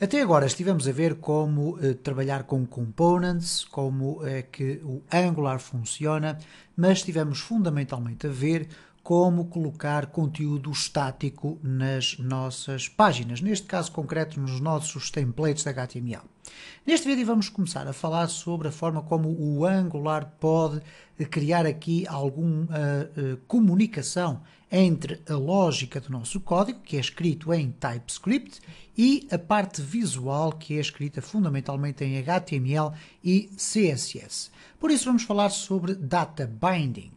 Até agora estivemos a ver como eh, trabalhar com components, como é que o Angular funciona, mas estivemos fundamentalmente a ver como colocar conteúdo estático nas nossas páginas, neste caso concreto nos nossos templates de HTML. Neste vídeo vamos começar a falar sobre a forma como o Angular pode criar aqui alguma uh, uh, ah, comunicação entre a lógica do nosso código, que é escrito em TypeScript, e a parte visual, que é escrita fundamentalmente em HTML e CSS. Por isso vamos falar sobre data binding,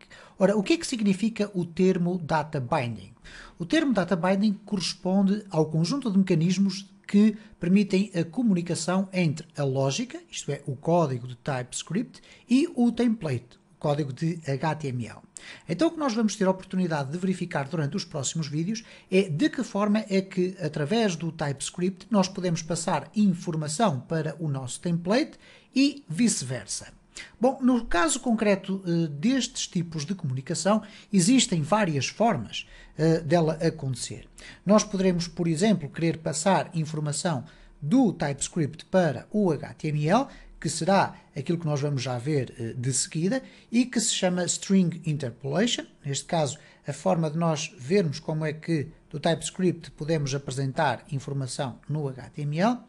Ora, o que é que significa o termo data binding? O termo data binding corresponde ao conjunto de mecanismos que permitem a comunicação entre a lógica, isto é, o código de TypeScript, e o template, o código de HTML. Então, o que nós vamos ter a oportunidade de verificar durante os próximos vídeos é de que forma é que, através do TypeScript, nós podemos passar informação para o nosso template e vice-versa. Bom, no caso concreto eh, destes tipos de comunicação, existem várias formas eh, dela acontecer. Nós poderemos, por exemplo, querer passar informação do TypeScript para o HTML, que será aquilo que nós vamos já ver eh, de seguida, e que se chama String Interpolation. Neste caso, a forma de nós vermos como é que do TypeScript podemos apresentar informação no HTML,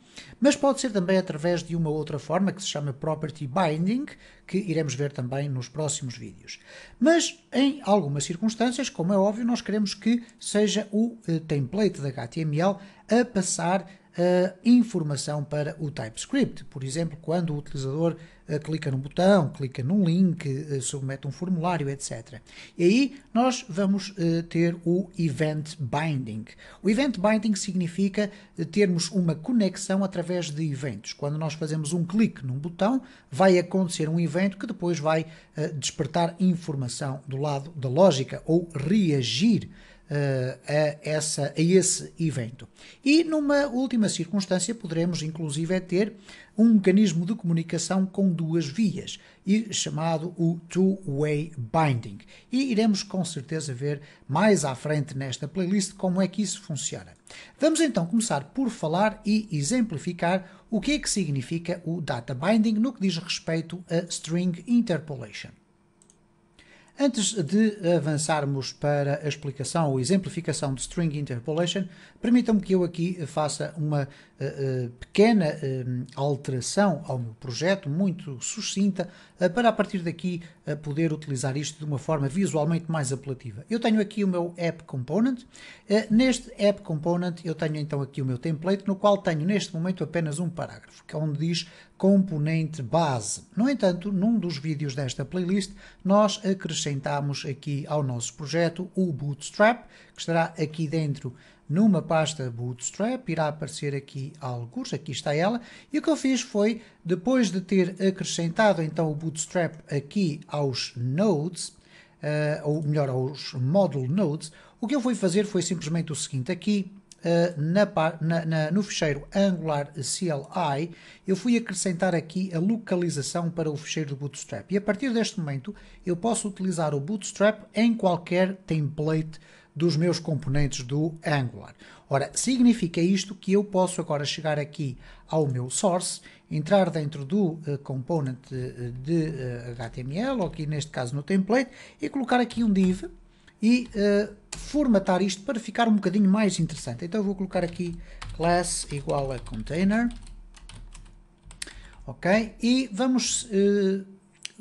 mas pode ser também através de uma outra forma que se chama Property Binding, que iremos ver também nos próximos vídeos. Mas em algumas circunstâncias, como é óbvio, nós queremos que seja o eh, template da HTML a passar a eh, informação para o TypeScript. Por exemplo, quando o utilizador eh, clica num botão, clica num link, eh, submete um formulário, etc. E aí nós vamos eh, ter o Event Binding. O Event Binding significa termos uma conexão através de eventos. Quando nós fazemos um clique num botão, vai acontecer um evento que depois vai despertar informação do lado da lógica ou reagir eh, a, essa, a esse evento. E numa última circunstância poderemos inclusive é ter um mecanismo de comunicação com duas vias, e chamado o two-way binding. E iremos com certeza ver mais à frente nesta playlist como é que isso funciona. Vamos então começar por falar e exemplificar o que é que significa o data binding no que diz respeito a string interpolation. Antes de avançarmos para a explicação ou exemplificação de string interpolation, permitam-me que eu aqui faça uma uh, pequena uh, alteração ao meu projeto, muito sucinta, uh, para a partir daqui poder utilizar isto de uma forma visualmente mais apelativa. Eu tenho aqui o meu app component. neste app component eu tenho então aqui o meu template, no qual tenho neste momento apenas um parágrafo, que é onde diz componente base. No entanto, num dos vídeos desta playlist, nós acrescentamos acrescentamos aqui ao nosso projeto o Bootstrap, que estará aqui dentro numa pasta Bootstrap, irá aparecer aqui alguns, aqui está ela, e o que eu fiz foi, depois de ter acrescentado então o Bootstrap aqui aos nodes, uh, ou melhor, aos model nodes, o que eu fui fazer foi simplesmente o seguinte, aqui eh, na, na, no fecheiro Angular CLI, eu fui acrescentar aqui a localização para o fecheiro do Bootstrap. E a partir deste momento, eu posso utilizar o Bootstrap em qualquer template dos meus componentes do Angular. Ora, significa isto que eu posso agora chegar aqui ao meu source, entrar dentro do uh, eh, component eh, de, de uh, HTML, ou aqui neste caso no template, e colocar aqui um div, e uh, formatar isto para ficar um bocadinho mais interessante. Então eu vou colocar aqui class igual a container, ok? E vamos uh,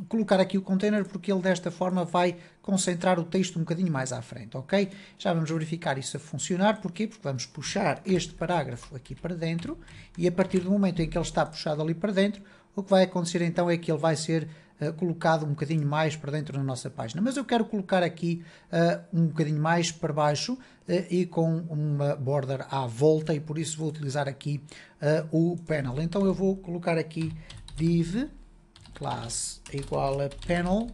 colocar aqui o container porque ele desta forma vai concentrar o texto um bocadinho mais à frente, ok? Já vamos verificar isso a funcionar, porquê? Porque vamos puxar este parágrafo aqui para dentro e a partir do momento em que ele está puxado ali para dentro, o que vai acontecer então é que ele vai ser eh, colocado um bocadinho mais para dentro da nossa página. Mas eu quero colocar aqui uh, um bocadinho mais para baixo uh, e com uma border à volta e por isso vou utilizar aqui uh, o panel. Então eu vou colocar aqui div class igual a panel,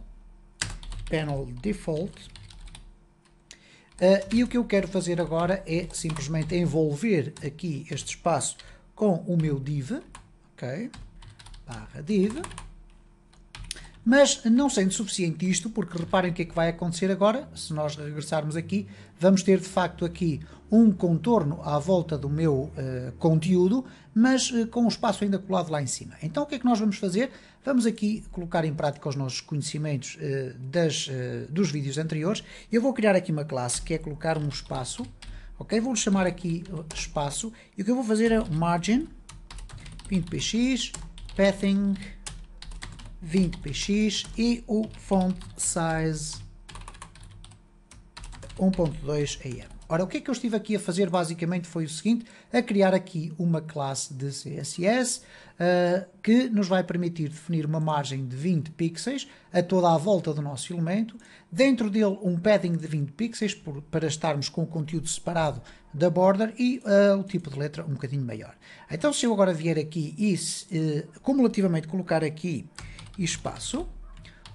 panel default. e o que eu quero fazer agora é simplesmente envolver aqui este espaço com o meu div, ok? Barra div mas não sendo suficiente isto, porque reparem o que é que vai acontecer agora, se nós regressarmos aqui, vamos ter de facto aqui um contorno à volta do meu uh, conteúdo, mas uh, com o espaço ainda colado lá em cima. Então o que é que nós vamos fazer? Vamos aqui colocar em prática os nossos conhecimentos uh, das, dos vídeos anteriores. Eu vou criar aqui uma classe que é colocar um espaço, ok? Vou chamar aqui espaço, e o que eu vou fazer é margin, px, pathing, 20px e o font size 1.2am. Ora, o que é que eu estive aqui a fazer basicamente foi o seguinte, a criar aqui uma classe de CSS uh, eh, que nos vai permitir definir uma margem de 20 pixels a toda a volta do nosso elemento, dentro dele um padding de 20 pixels por, para estarmos com o conteúdo separado da border e uh, o tipo de letra um bocadinho maior. Então se eu agora vier aqui e uh, cumulativamente colocar aqui e espaço.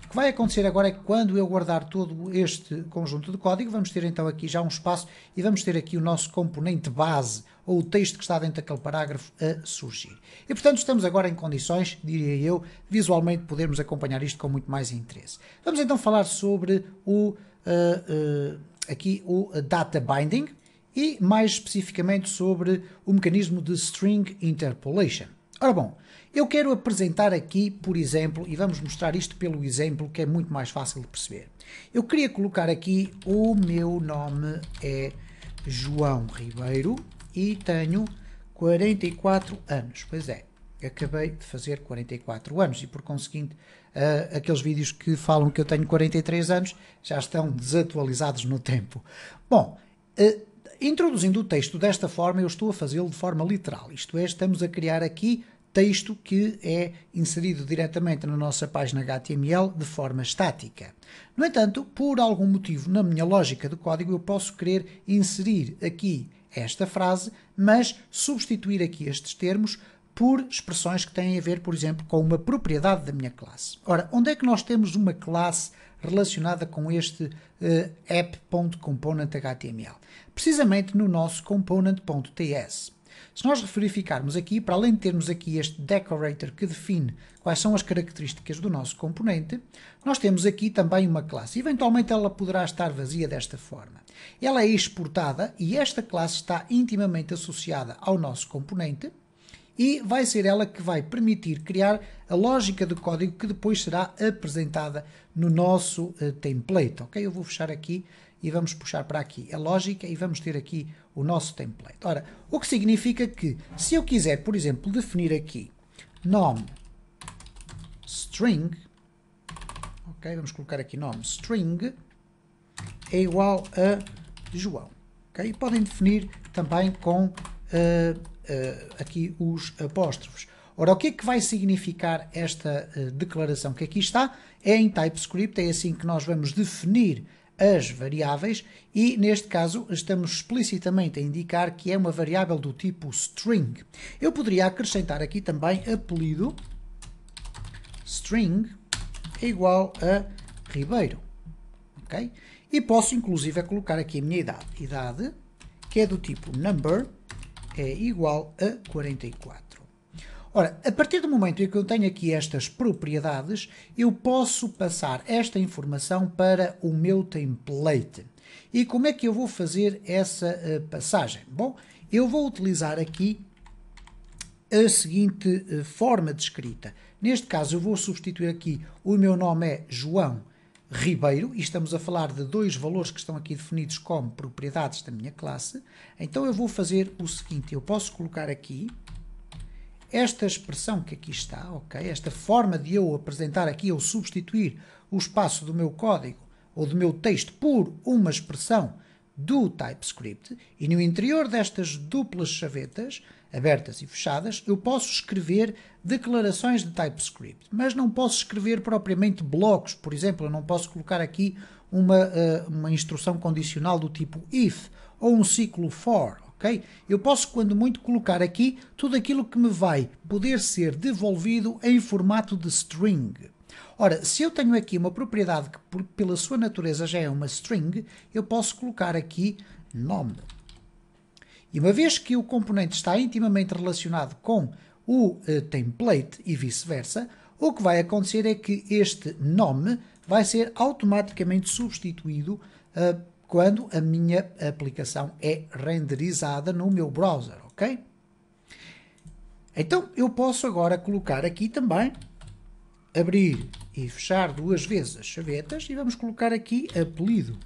O que vai acontecer agora é que quando eu guardar todo este conjunto de código, vamos ter então aqui já um espaço e vamos ter aqui o nosso componente base, ou o texto que está dentro daquele parágrafo a surgir. E portanto estamos agora em condições, diria eu, visualmente podermos acompanhar isto com muito mais interesse. Vamos então falar sobre o, uh, uh, aqui o data binding e mais especificamente sobre o mecanismo de string interpolation. Ora bom, eu quero apresentar aqui, por exemplo, e vamos mostrar isto pelo exemplo que é muito mais fácil de perceber. Eu queria colocar aqui o meu nome é João Ribeiro e tenho 44 anos. Pois é, acabei de fazer 44 anos e por conseguinte uh, aqueles vídeos que falam que eu tenho 43 anos já estão desatualizados no tempo. Bom, uh, Introduzindo o texto desta forma, eu estou a fazê-lo de forma literal, isto é, estamos a criar aqui texto que é inserido diretamente na nossa página HTML de forma estática. No entanto, por algum motivo, na minha lógica de código, eu posso querer inserir aqui esta frase, mas substituir aqui estes termos por expressões que têm a ver, por exemplo, com uma propriedade da minha classe. Ora, onde é que nós temos uma classe relacionada com este uh, eh, app.component.html, precisamente no nosso component.ts. Se nós verificarmos aqui, para além de termos aqui este decorator que define quais são as características do nosso componente, nós temos aqui também uma classe. Eventualmente ela poderá estar vazia desta forma. Ela é exportada e esta classe está intimamente associada ao nosso componente, e vai ser ela que vai permitir criar a lógica de código que depois será apresentada no nosso uh, template, ok? Eu vou fechar aqui e vamos puxar para aqui a lógica e vamos ter aqui o nosso template. Ora, o que significa que se eu quiser, por exemplo, definir aqui nome string, ok? Vamos colocar aqui nome string é igual a João, ok? Podem definir também com uh, eh, aqui os apóstrofos. Ora, o que é que vai significar esta eh, declaração que aqui é está? É em TypeScript, é assim que nós vamos definir as variáveis e, neste caso, estamos explicitamente a indicar que é uma variável do tipo string. Eu poderia acrescentar aqui também apelido string igual a Ribeiro, ok? E posso, inclusive, colocar aqui a minha idade. Idade, que é do tipo number, é igual a 44. Ora, a partir do momento em que eu tenho aqui estas propriedades, eu posso passar esta informação para o meu template. E como é que eu vou fazer essa eh, passagem? Bom, eu vou utilizar aqui a seguinte eh, forma de escrita. Neste caso, eu vou substituir aqui, o meu nome é João Ribeiro, e estamos a falar de dois valores que estão aqui definidos como propriedades da minha classe, então eu vou fazer o seguinte, eu posso colocar aqui esta expressão que aqui está, ok? Esta forma de eu apresentar aqui, eu substituir o espaço do meu código ou do meu texto por uma expressão do TypeScript, e no interior destas duplas chavetas abertas e fechadas, eu posso escrever declarações de TypeScript, mas não posso escrever propriamente blocos. Por exemplo, eu não posso colocar aqui uma, eh, uma instrução condicional do tipo if ou um ciclo for. Okay? Eu posso, quando muito, colocar aqui tudo aquilo que me vai poder ser devolvido em formato de string. Ora, se eu tenho aqui uma propriedade que, por, pela sua natureza, já é uma string, eu posso colocar aqui nome e uma vez que o componente está intimamente relacionado com o eh, template e vice-versa, o que vai acontecer é que este nome vai ser automaticamente substituído eh, quando a minha aplicação é renderizada no meu browser, ok? Então eu posso agora colocar aqui também, abrir e fechar duas vezes as chavetas e vamos colocar aqui apelido.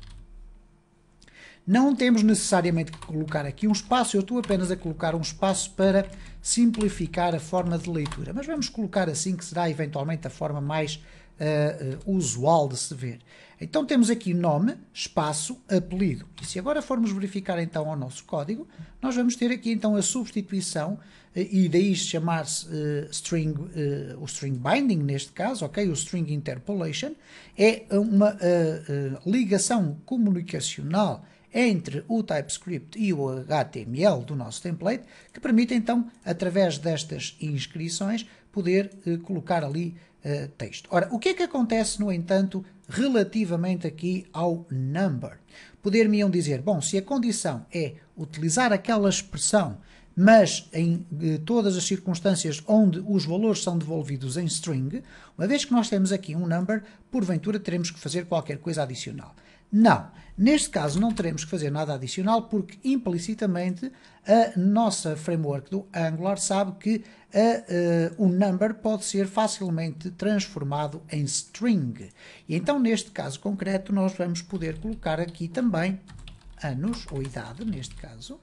Não temos necessariamente que colocar aqui um espaço, eu estou apenas a colocar um espaço para simplificar a forma de leitura, mas vamos colocar assim que será eventualmente a forma mais uh, uh, usual de se ver. Então temos aqui nome, espaço, apelido. E se agora formos verificar então ao nosso código, nós vamos ter aqui então a substituição eh, e daí chamar-se uh, string, uh, o string binding neste caso, ok? O string interpolation é uma uh, ligação comunicacional entre o TypeScript e o HTML do nosso template, que permite então, através destas inscrições, poder eh, colocar ali eh, texto. Ora, o que é que acontece, no entanto, relativamente aqui ao number? Poder-me-iam dizer, bom, se a condição é utilizar aquela expressão, mas em eh, todas as circunstâncias onde os valores são devolvidos em string, uma vez que nós temos aqui um number, porventura teremos que fazer qualquer coisa adicional. Não. Neste caso, não teremos que fazer nada adicional, porque implicitamente a nossa framework do Angular sabe que a, eh, o number pode ser facilmente transformado em string. E então, neste caso concreto, nós vamos poder colocar aqui também anos, ou idade, neste caso.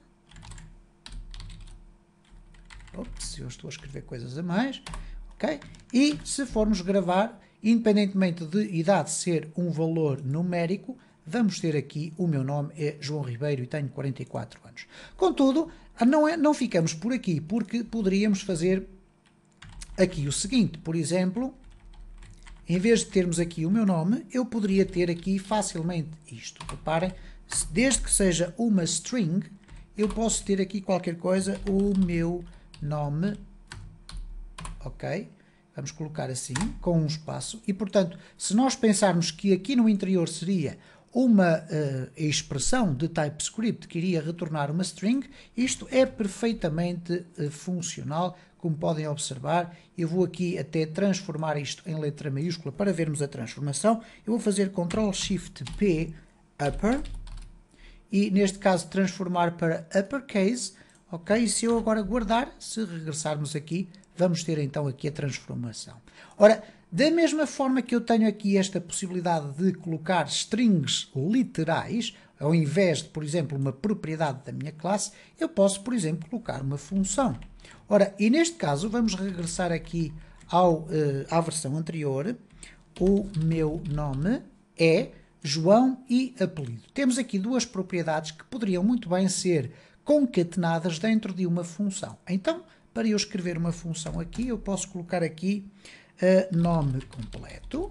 Ops, eu estou a escrever coisas a mais. Ok? E se formos gravar, independentemente de idade ser um valor numérico, vamos ter aqui, o meu nome é João Ribeiro e tenho 44 anos. Contudo, não, é, não ficamos por aqui, porque poderíamos fazer aqui o seguinte, por exemplo, em vez de termos aqui o meu nome, eu poderia ter aqui facilmente isto. Reparem, desde que seja uma string, eu posso ter aqui qualquer coisa, o meu nome, ok? Vamos colocar assim, com um espaço. E, portanto, se nós pensarmos que aqui no interior seria uma uh, expressão de TypeScript que iria retornar uma string, isto é perfeitamente uh, funcional, como podem observar. Eu vou aqui até transformar isto em letra maiúscula para vermos a transformação. Eu vou fazer Ctrl-Shift-P, upper, e neste caso transformar para uppercase, ok? E se eu agora guardar, se regressarmos aqui, vamos ter então aqui a transformação. Ora, da mesma forma que eu tenho aqui esta possibilidade de colocar strings literais, ao invés de, por exemplo, uma propriedade da minha classe, eu posso, por exemplo, colocar uma função. Ora, e neste caso, vamos regressar aqui ao, uh, à versão anterior. O meu nome é João e apelido. Temos aqui duas propriedades que poderiam muito bem ser concatenadas dentro de uma função. Então, para eu escrever uma função aqui, eu posso colocar aqui uh, nome completo.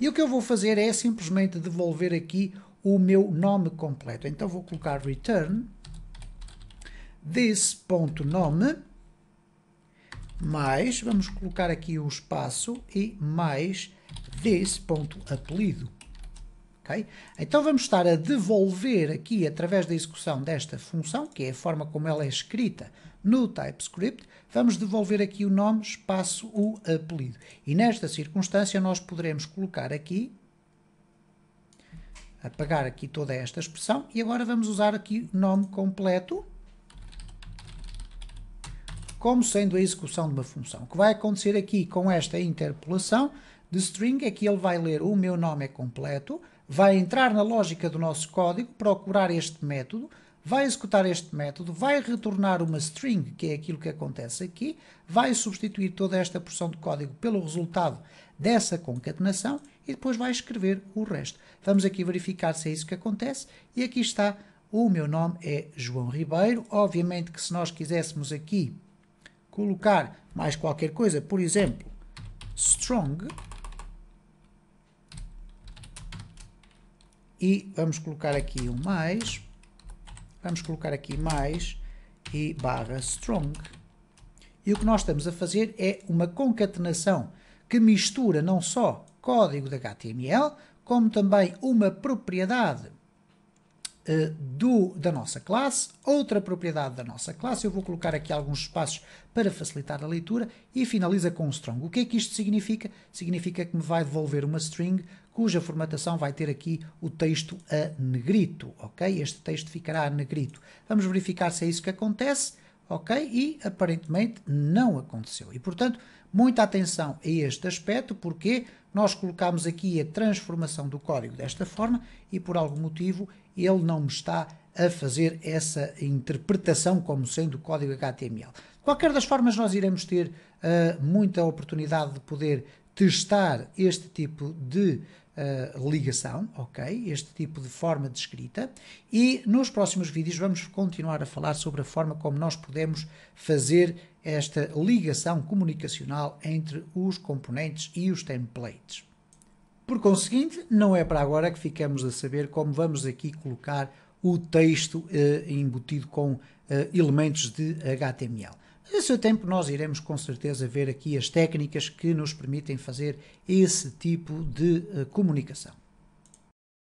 E o que eu vou fazer é simplesmente devolver aqui o meu nome completo. Então vou colocar return this.nome mais, vamos colocar aqui o um espaço e mais this.apelido. Okay? Então vamos estar a devolver aqui, através da execução desta função, que é a forma como ela é escrita no TypeScript, vamos devolver aqui o nome, espaço, o apelido. E nesta circunstância nós poderemos colocar aqui, apagar aqui toda esta expressão, e agora vamos usar aqui o nome completo, como sendo a execução de uma função. O que vai acontecer aqui com esta interpolação de string é que ele vai ler o meu nome é completo, vai entrar na lógica do nosso código, procurar este método, vai executar este método, vai retornar uma string, que é aquilo que acontece aqui, vai substituir toda esta porção de código pelo resultado dessa concatenação e depois vai escrever o resto. Vamos aqui verificar se é isso que acontece e aqui está, o meu nome é João Ribeiro, obviamente que se nós quiséssemos aqui colocar mais qualquer coisa, por exemplo, strong, e vamos colocar aqui um mais, vamos colocar aqui mais e barra strong. E o que nós estamos a fazer é uma concatenação que mistura não só código de HTML, como também uma propriedade uh, do, da nossa classe, outra propriedade da nossa classe, eu vou colocar aqui alguns espaços para facilitar a leitura e finaliza com um strong. O que é que isto significa? Significa que me vai devolver uma string cuja formatação vai ter aqui o texto a negrito, ok? Este texto ficará a negrito. Vamos verificar se é isso que acontece, ok? E aparentemente não aconteceu. E portanto, muita atenção a este aspecto, porque nós colocamos aqui a transformação do código desta forma e por algum motivo ele não me está a fazer essa interpretação como sendo código HTML. De qualquer das formas, nós iremos ter uh, muita oportunidade de poder testar este tipo de eh, ligação, ok? Este tipo de forma de escrita. E nos próximos vídeos vamos continuar a falar sobre a forma como nós podemos fazer esta ligação comunicacional entre os componentes e os templates. Por conseguinte, não é para agora que ficamos a saber como vamos aqui colocar o texto eh, embutido com eh, elementos de HTML. A seu tempo, nós iremos com certeza ver aqui as técnicas que nos permitem fazer esse tipo de eh, comunicação.